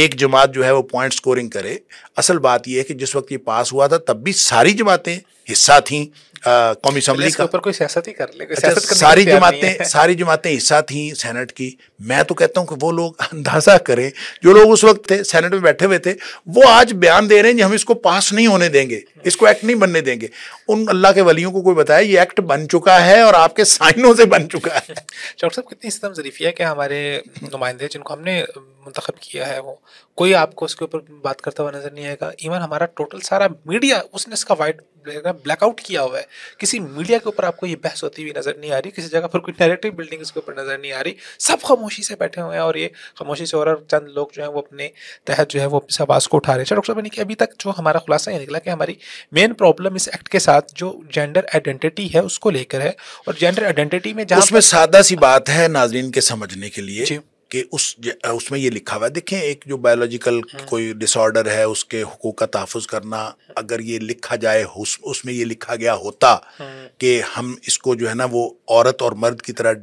एक जमात जो है वो पॉइंट स्कोरिंग करे असल बात यह है कि जिस वक्त ये पास हुआ था तब भी सारी जमातें हिस्सा थी कौमी असम्बली अच्छा, का कोई सियासत ही कर ले अच्छा, सारी जमातें [laughs] सारी जमातें हिस्सा थी सेनेट की मैं तो कहता हूँ कि वो लोग अंदाजा करें जो लोग उस वक्त थे सेनेट में बैठे हुए थे वो आज बयान दे रहे हैं कि हम इसको पास नहीं होने देंगे इसको एक्ट नहीं बनने देंगे उन अल्लाह के वलियों को कोई बताया ये एक्ट बन चुका है और आपके साइनों से बन चुका है [laughs] डॉक्टर साहब कितनी सितम जरीफिया के हमारे नुमाइंदे जिनको हमने मुंतखब किया है वो कोई आपको उसके ऊपर बात करता हुआ नजर नहीं आएगा इवन हमारा टोटल सारा मीडिया उसने इसका वाइट ब्लैकआउट किया हुआ है किसी मीडिया के ऊपर आपको ये बहस होती हुई नजर नहीं आ रही किसी जगह पर कोई नेरेटिव बिल्डिंग इसके ऊपर नजर नहीं आ रही सब खामोशी से बैठे हुए हैं और ये खामोशी से और चंद लोग जो है वो अपने तहत जो है वो अपनी आवाज़ को उठा रहे हैं अच्छा, डॉक्टर साहब यानी कि अभी तक जो हमारा खुलासा ये निकला कि हमारी मेन प्रॉब्लम इस एक्ट के साथ जो जेंडर आइडेंटिटी है उसको लेकर है और जेंडर आइडेंटिटी में जहां उसमें सादा सी बात है नाजरीन के समझने के लिए कि उस उसमें ये लिखा हुआ है देखें एक जो बायोलॉजिकल हम्म। कोई डिसऑर्डर है उसके हकूक का तहफ़ करना अगर ये लिखा जाए उस उसमें ये लिखा गया होता हम्म। कि हम इसको जो है ना वो औरत और मर्द की तरह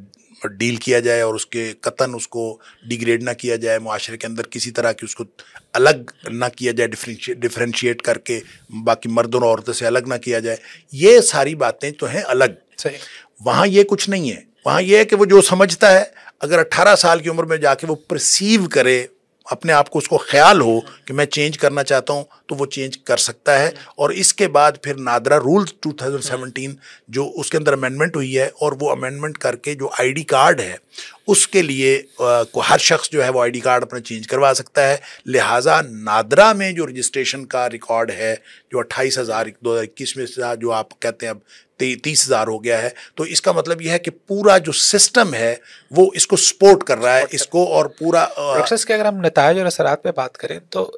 डील किया जाए और उसके कतन उसको डिग्रेड ना किया जाए माशरे के अंदर किसी तरह की उसको अलग ना किया जाए डिफ्रेंशिएट करके बाकी मर्दों और औरतों से अलग ना किया जाए ये सारी बातें तो हैं अलग वहाँ ये कुछ नहीं है वहाँ ये है कि वो जो समझता है अगर 18 साल की उम्र में जाके वो परसीव करे अपने आप को उसको ख्याल हो कि मैं चेंज करना चाहता हूँ तो वो चेंज कर सकता है और इसके बाद फिर नादरा रूल 2017 जो उसके अंदर अमेंडमेंट हुई है और वो अमेंडमेंट करके जो आईडी कार्ड है उसके लिए को हर शख्स जो है वो आईडी कार्ड अपना चेंज करवा सकता है लिहाजा नादरा में जो रजिस्ट्रेशन का रिकॉर्ड है जो अट्ठाईस हज़ार दो हज़ार इक्कीस में जो आप कहते हैं अब तीस हज़ार हो गया है तो इसका मतलब यह है कि पूरा जो सिस्टम है वो इसको सपोर्ट कर रहा है इसको और पूरा प्रोसेस के अगर हम नतज और असरात पर बात करें तो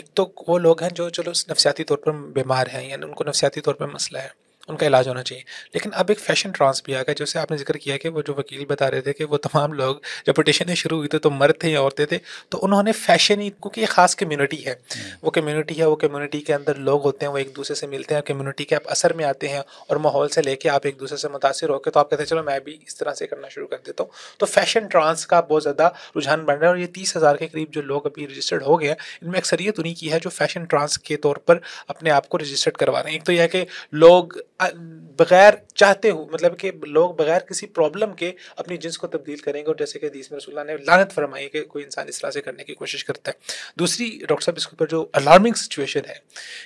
एक तो वो लोग हैं जो चलो नफसियाती तौर पर बीमार हैं यानी उनको नफसियाती तौर पर मसला है उनका इलाज होना चाहिए लेकिन अब एक फैशन ट्रांस भी आ गया जैसे आपने जिक्र किया कि वो जो वकील बता रहे थे कि वो तमाम लोग जब पटिशनें शुरू हुई थी तो मर्द थे या औरतें थे तो उन्होंने फैशन ही क्योंकि ख़ास कम्यूनिटी है वो कम्यूनिटी है वो कम्यूनिटी के अंदर लोग होते हैं वो एक दूसरे से मिलते हैं कम्यूनिटी के आप असर में आते हैं और माहौल से लेके आप एक दूसरे से मुतासर होकर तो आप कहते हैं चलो मैं भी इस तरह से करना शुरू कर देता हूँ तो फैशन ट्रांस का बहुत ज़्यादा रुझान बन रहा है और ये तीस हज़ार के करीब जो लोग अभी रजिस्टर्ड हो गए हैं इनमें अक्सरियत उन्हीं की है जो फैशन ट्रांस के तौर पर अपने आप को रजिस्टर्ड करवा रहे हैं एक तो यह है कि लोग बगैर चाहते हुए मतलब कि लोग बगैर किसी प्रॉब्लम के अपनी जिन्स को तब्दील करेंगे और जैसे कि हदीस में रसुल्ला ने लानत फरमाई कि कोई इंसान इस तरह से करने की कोशिश करता है दूसरी डॉक्टर साहब इसके ऊपर जो अलार्मिंग सिचुएशन है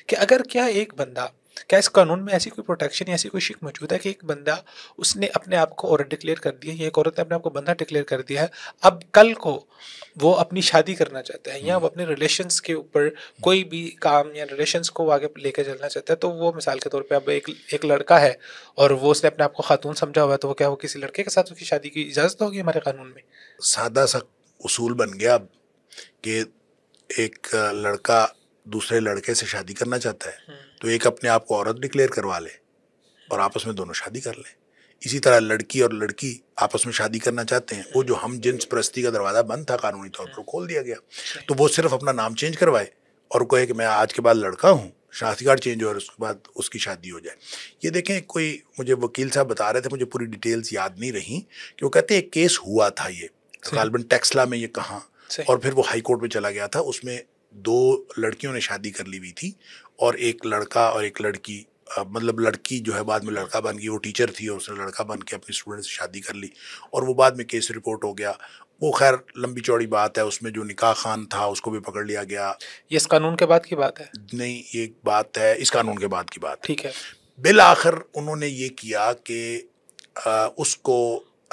कि अगर क्या एक बंदा क्या इस कानून में ऐसी कोई प्रोटेक्शन या ऐसी कोई शिक मौजूद है कि एक बंदा उसने अपने आप को औरत डिक्लेयर कर दिया या एक औरत ने अपने आप को बंदा डिक्लेयर कर दिया है अब कल को वो अपनी शादी करना चाहता है या वो अपने रिलेशंस के ऊपर कोई भी काम या रिलेशंस को आगे लेकर चलना चाहता है तो वो मिसाल के तौर पर अब एक एक लड़का है और वो उसने अपने आप को खातून समझा हुआ है तो वो क्या वो किसी लड़के के साथ उसकी शादी की इजाज़त होगी हमारे कानून में सादा सा उसूल बन गया अब कि एक लड़का दूसरे लड़के से शादी करना चाहता है हम्म। तो एक अपने आप को औरत डिक्लेयर करवा ले और आपस में दोनों शादी कर लें इसी तरह लड़की और लड़की आपस में शादी करना चाहते हैं वो जो हम जिन्स प्रस्ती का दरवाज़ा बंद था कानूनी तौर पर खोल दिया गया तो वो सिर्फ अपना नाम चेंज करवाए और कहे कि मैं आज के बाद लड़का हूँ शादी कार्ड चेंज हो और उसके बाद उसकी शादी हो जाए ये देखें कोई मुझे वकील साहब बता रहे थे मुझे पूरी डिटेल्स याद नहीं रही कि वो कहते एक केस हुआ था ये गालबन टेक्सला में ये कहाँ और फिर वो हाई कोर्ट में चला गया था उसमें दो लड़कियों ने शादी कर ली हुई थी और एक लड़का और एक लड़की मतलब लड़की जो है बाद में लड़का बन गई वो टीचर थी और उसने लड़का बन के अपने स्टूडेंट से शादी कर ली और वो बाद में केस रिपोर्ट हो गया वो खैर लंबी चौड़ी बात है उसमें जो निकाह खान था उसको भी पकड़ लिया गया ये इस कानून के बाद की बात है नहीं ये बात है इस कानून के बाद की बात ठीक है बिल आखिर उन्होंने ये किया कि उसको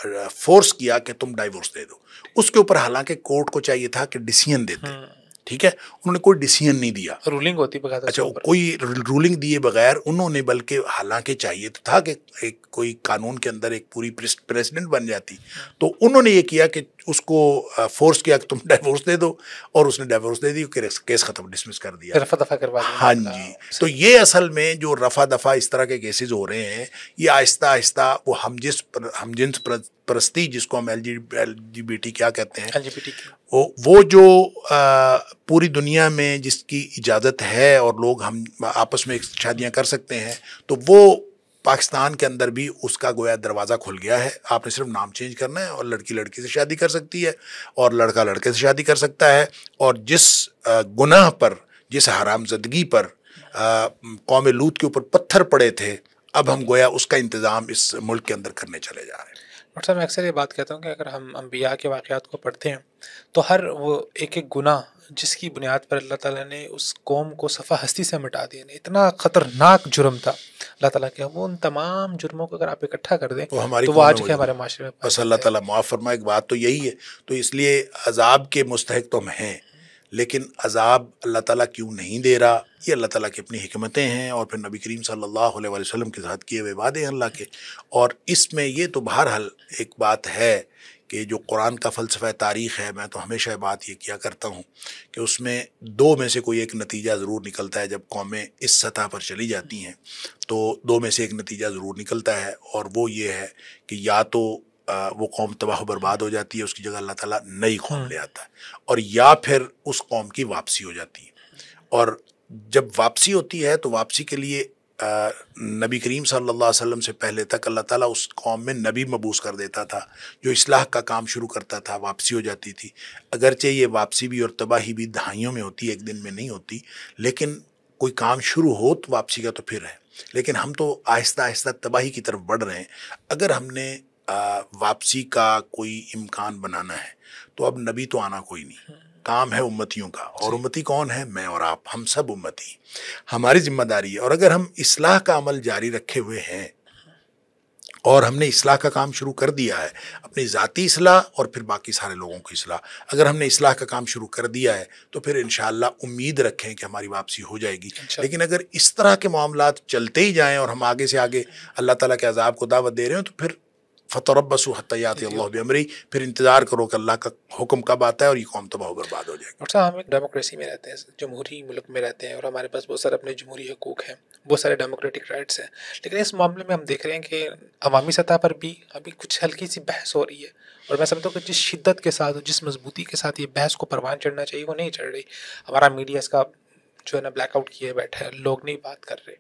फोर्स किया कि तुम डाइवोर्स दे दो उसके ऊपर हालांकि कोर्ट को चाहिए था कि डिसीजन देते हम्म। ठीक है उन्होंने कोई डिसीजन नहीं दिया रूलिंग होती बगैर अच्छा कोई रूलिंग दिए बगैर उन्होंने बल्कि हालांकि चाहिए तो था कि एक कोई कानून के अंदर एक पूरी प्रेसिडेंट बन जाती तो उन्होंने ये किया कि उसको फोर्स किया कि तुम डाइवोर्स दे दो और उसने डाइवोर्स दे दी केस ख़त्म डिसमिस कर दिया रफा दफा करवा हाँ जी हाँ, तो ये असल में जो रफा दफा इस तरह के केसेस हो रहे हैं ये आहिस्ता आहिस्ता वो हम जिस हम पर, परस्ती जिसको हम एल जी बी टी क्या कहते हैं वो वो जो आ, पूरी दुनिया में जिसकी इजाज़त है और लोग हम आपस में शादियां कर सकते हैं तो वो पाकिस्तान के अंदर भी उसका गोया दरवाज़ा खुल गया है आपने सिर्फ नाम चेंज करना है और लड़की लड़की से शादी कर सकती है और लड़का लड़के से शादी कर सकता है और जिस गुनाह पर जिस हरामजदगी पर कौम लूत के ऊपर पत्थर पड़े थे अब हम गोया उसका इंतज़ाम इस मुल्क के अंदर करने चले जा रहे हैं डॉक्टर सर मैं अक्सर ये बात कहता हूँ कि अगर हम अम्बिया के वाक़ात को पढ़ते हैं तो हर वो एक एक गुना जिसकी बुनियाद पर अल्लाह ताला ने उस कौम को सफ़ा हस्ती से मिटा दिया इतना ख़तरनाक जुर्म था अल्लाह ताला के वो उन तमाम जुर्मों को अगर आप इकट्ठा कर दें तो हमारी तो वो आज के हमारे माशरे में बस अल्लाह ताला माफ़ फरमा एक बात तो यही है तो इसलिए अजाब के मुस्तक तो हम हैं लेकिन अजाब अल्लाह ताला क्यों नहीं दे रहा ये अल्लाह ताला की अपनी हमतें हैं और फिर नबी करीम सल्लल्लाहु अलैहि वसल्लम के साथ किए हुए वादे हैं अल्लाह के और इसमें ये तो बहरहाल एक बात है कि जो कुरान का फ़लसफ़ा तारीख़ है मैं तो हमेशा बात ये किया करता हूँ कि उसमें दो में से कोई एक नतीजा ज़रूर निकलता है जब कौमें इस सतह पर चली जाती हैं तो दो में से एक नतीजा ज़रूर निकलता है और वो ये है कि या तो वो कौम तबाह बर्बाद हो जाती है उसकी जगह अल्लाह ताला नई कौम हाँ। ले आता है और या फिर उस कौम की वापसी हो जाती है और जब वापसी होती है तो वापसी के लिए नबी करीम सल्लल्लाहु अलैहि वसल्लम से पहले तक अल्लाह ताला उस कौम में नबी मबूस कर देता था जो इसलाह का काम शुरू करता था वापसी हो जाती थी अगरचे ये वापसी भी और तबाही भी दहाइयों में होती एक दिन में नहीं होती लेकिन कोई काम शुरू हो तो वापसी का तो फिर है लेकिन हम तो आहिस्ता आहिस्ता तबाही की तरफ बढ़ रहे हैं अगर हमने वापसी का कोई इम्कान बनाना है तो अब नबी तो आना कोई नहीं काम है उम्मतियों का और उम्मती कौन है मैं और आप हम सब उम्मती हमारी जिम्मेदारी है और अगर हम इसलाह का अमल जारी रखे हुए हैं और हमने इसलाह का काम शुरू कर दिया है अपनी ज़ाती इसलाह और फिर बाकी सारे लोगों की इसलाह अगर हमने इसलाह का काम शुरू कर दिया है तो फिर इन उम्मीद रखें कि हमारी वापसी हो जाएगी अच्छा। लेकिन अगर इस तरह के मामला चलते ही जाएँ और हम आगे से आगे अल्लाह ताला के अजाब को दावत दे रहे हो तो फिर फ़तरबसु हत्याती अल्लाह बमरी फिर इंतज़ार करो कि अल्लाह का हुक्म कब आता है और ये कौम तबाह बर्बाद हो जाएगी डॉक्टर साहब हम एक डेमोक्रेसी में रहते हैं जमहूरी मुल्क में रहते हैं और हमारे पास बहुत सारे अपने जमहूरी हकूक हैं बहुत सारे डेमोक्रेटिक राइट्स हैं लेकिन इस मामले में हम देख रहे हैं कि अवामी सतह पर भी अभी कुछ हल्की सी बहस हो रही है और मैं समझता हूँ कि जिस शिद्दत के साथ जिस मजबूती के साथ ये बहस को परवान चढ़ना चाहिए वो नहीं चढ़ रही हमारा मीडिया इसका जो है ना ब्लैकआउट किए बैठे हैं लोग नहीं बात कर रहे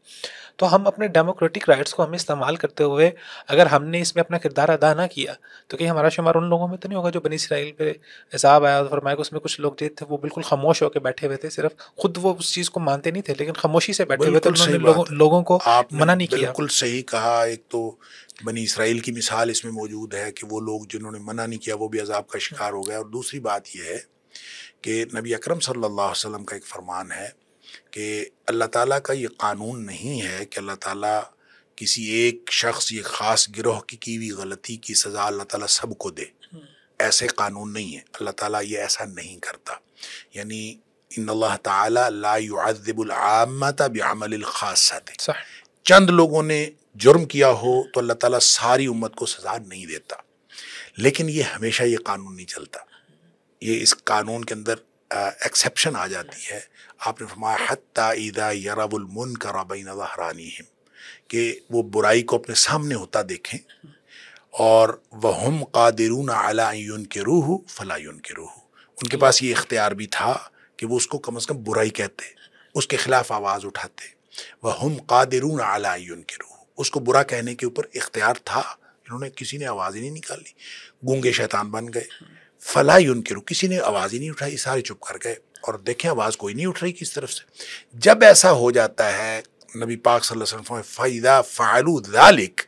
तो हम अपने डेमोक्रेटिक राइट्स को हमें इस्तेमाल करते हुए अगर हमने इसमें अपना किरदार अदा ना किया तो कहीं हमारा शुमार उन लोगों में तो नहीं होगा जो बनी इसराइल पे हिसाब आया और मैं उसमें कुछ लोग जीत थे वो बिल्कुल खामोश होकर बैठे हुए थे सिर्फ खुद वो उस चीज़ को मानते नहीं थे लेकिन खामोशी से बैठे हुए थे उन्होंने लोगों, को मना नहीं किया बिल्कुल सही कहा एक तो बनी इसराइल की मिसाल इसमें मौजूद है कि वो लोग जिन्होंने मना नहीं किया वो भी अजाब का शिकार हो गया और दूसरी बात यह है कि नबी अकरम सल्लल्लाहु अलैहि वसल्लम का एक फरमान है कि अल्लाह ताला का ये कानून नहीं है कि अल्लाह ताला किसी एक शख्स ये ख़ास गिरोह की की हुई गलती की सज़ा अल्लाह ताला सबको दे हम्म। ऐसे कानून नहीं है अल्लाह ताला ये ऐसा नहीं करता यानी इन अल्लाह ताला ला खासत चंद लोगों ने जुर्म किया हो तो अल्लाह ताला सारी उम्मत को सज़ा नहीं देता लेकिन ये हमेशा ये कानून नहीं चलता ये इस कानून के अंदर एक्सेप्शन आ जाती है आपने फरमाया हत्ता ईदा यरबुलमन करा बिन जहरानी कि वो बुराई को अपने सामने होता देखें और वहम कादरून अलायन के रूह फलायन के रूह उनके पास ये इख्तियार भी था कि वो उसको कम अज़ कम बुराई कहते उसके ख़िलाफ़ आवाज़ उठाते वह हम कादरून अलायन के रूह उसको बुरा कहने के ऊपर इख्तियार था इन्होंने किसी ने आवाज़ ही नहीं निकाली गूंगे शैतान बन गए फलायन के रूह किसी ने आवाज़ ही नहीं उठाई सारे चुप कर गए और देखें आवाज़ कोई नहीं उठ रही किस तरफ से जब ऐसा हो जाता है नबी पाक सल्लल्लाहु फ़ैदा फ़ालू दालिक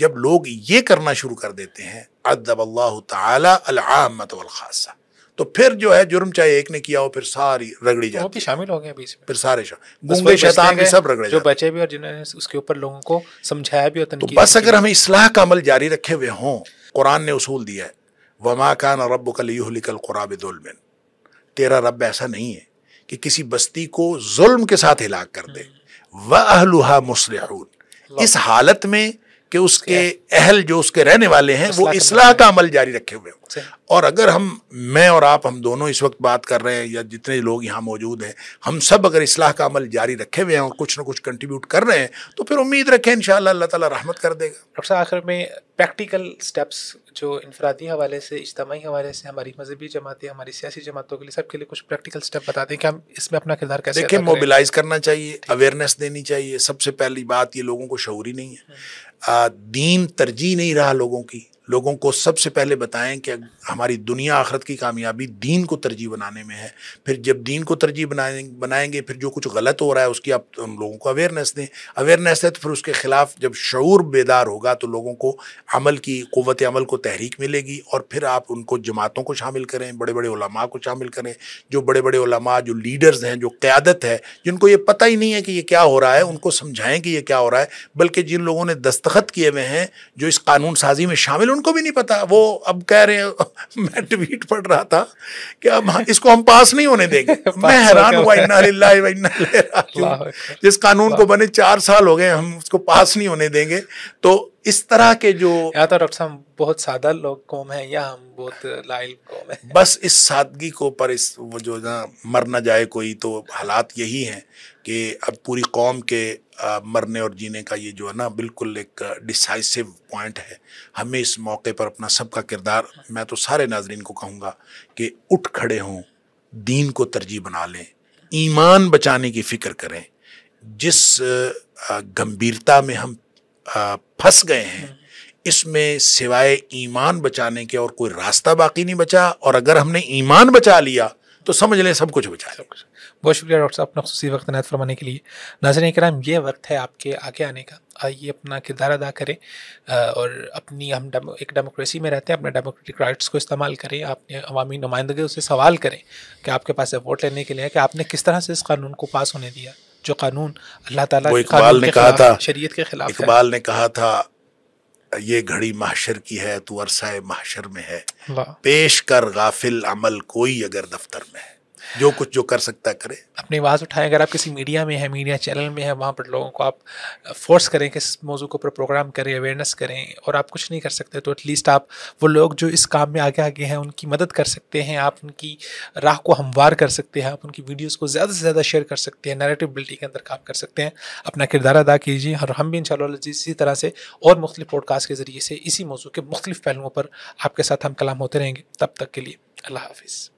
जब लोग ये करना शुरू कर देते हैं अदब अल्लाह तलामत खासा तो फिर जो है जुर्म चाहे एक ने किया हो फिर सारी रगड़ी जाती है शामिल हो गए अभी इसमें फिर सारे गुंगे शैतान भी सब रगड़े जो बचे भी और जिन्होंने उसके ऊपर लोगों को समझाया भी होता तो बस अगर हमें इसलाह का अमल जारी रखे हुए हों कुरान ने उसूल दिया है वमा कान रब कल युहलिकल कुराबिन तेरा रब ऐसा नहीं है कि किसी बस्ती को जुल्म के साथ हिलाक कर दे हम्म। वह अहलुहा मुसलहून इस हालत में कि उसके अहल जो उसके रहने वाले हैं वो इसलाह का अमल जारी रखे हुए हों और अगर हम मैं और आप हम दोनों इस वक्त बात कर रहे हैं या जितने लोग यहाँ मौजूद हैं हम सब अगर इसलाह का अमल जारी रखे हुए हैं और कुछ ना कुछ कंट्रीब्यूट कर रहे हैं तो फिर उम्मीद रखें इन अल्लाह ताला रहमत कर देगा डॉक्टर साहब आखिर में प्रैक्टिकल स्टेप्स जो इनफरादी हवाले से इज्तमी हवाले से हमारी मजहबी जमातें हमारी सियासी जमातों के लिए सबके लिए कुछ प्रैक्टिकल स्टेप बता दें कि हम इसमें अपना किरदार कैसे देखें मोबिलाइज करना चाहिए अवेयरनेस देनी चाहिए सबसे पहली बात ये लोगों को शहूरी नहीं है हम्म। दीन तरजीह नहीं रहा लोगों की लोगों को सबसे पहले बताएं कि हमारी दुनिया आखरत की कामयाबी दीन को तरजीह बनाने में है फिर जब दीन को तरजीह बनाए बनाएंगे फिर जो कुछ गलत हो रहा है उसकी आप हम लोगों को अवेयरनेस दें अवेयरनेस है तो फिर उसके ख़िलाफ़ जब शूर बेदार होगा तो लोगों को अमल की क़वत अमल को तहरीक मिलेगी और फिर आप उनको जमातों को शामिल करें बड़े बड़े उलमा को शामिल करें जो बड़े बड़े उलमा जो लीडर्स हैं जो क़्यादत है जिनको ये पता ही नहीं है कि ये क्या हो रहा है उनको समझाएँ कि ये क्या हो रहा है बल्कि जिन लोगों ने दस्तखत किए हुए हैं जो इस कानून साजी में शामिल उनको भी नहीं पता वो अब कह रहे हैं [laughs] मैं ट्वीट पढ़ रहा था कि अब हाँ, इसको हम पास नहीं होने देंगे [laughs] मैं हैरान हुआ इन्ना इन्ना [laughs] जिस कानून को बने चार साल हो गए हम उसको पास नहीं होने देंगे तो इस तरह के जो या तो डॉक्टर साहब बहुत सादा लोग कौम है या हम बहुत लाइल कौम है बस इस सादगी को पर इस वो जो ना मर ना जाए कोई तो हालात यही हैं कि अब पूरी कौम के आ, मरने और जीने का ये जो है ना बिल्कुल एक डिसाइसिव पॉइंट है हमें इस मौके पर अपना सबका किरदार मैं तो सारे नाजरन को कहूँगा कि उठ खड़े हों दीन को तरजीह बना लें ईमान बचाने की फ़िक्र करें जिस गंभीरता में हम फंस गए हैं इसमें सिवाय ईमान बचाने के और कोई रास्ता बाकी नहीं बचा और अगर हमने ईमान बचा लिया तो समझ लें सब कुछ बचा सब बहुत शुक्रिया डॉक्टर साहब अपना खसूसी वक्त नायत फरमाने के लिए नाजरन कराम ये वक्त है आपके आगे आने का आइए अपना किरदार अदा करें और अपनी हम डम, एक डेमोक्रेसी में रहते हैं अपने डेमोक्रेटिक राइट्स को इस्तेमाल करें अपने अवामी नुमाइंदगी से सवाल करें कि आपके पास वोट लेने के लिए कि आपने किस तरह से इस कानून को पास होने दिया जो कानून अल्लाह ताला वो इकबाल ने कहा था शरीयत के खिलाफ इकबाल ने कहा था ये घड़ी महाशर की है तो अरसा महाशर में है पेश कर गाफिल अमल कोई अगर दफ्तर में है जो कुछ जो कर सकता करे अपनी आवाज़ उठाएं अगर आप किसी मीडिया में हैं मीडिया चैनल में है वहाँ पर लोगों को आप फोर्स करें कि इस मौजू के ऊपर प्रोग्राम करें अवेयरनेस करें और आप कुछ नहीं कर सकते तो एटलीस्ट आप वो लोग जो इस काम में आगे आगे हैं उनकी मदद कर सकते हैं आप उनकी राह को हमवार कर सकते हैं आप उनकी वीडियोज़ को ज़्यादा से ज़्यादा शेयर कर सकते हैं नरेटिव बिल्डिंग के अंदर काम कर सकते हैं अपना किरदार अदा कीजिए और हम भी इन इसी तरह से और मुख्तु पॉडकास्ट के ज़रिए से इसी मौजू के मुख्तु पहलुओं पर आपके साथ हम कलाम होते रहेंगे तब तक के लिए अल्लाह हाफिज़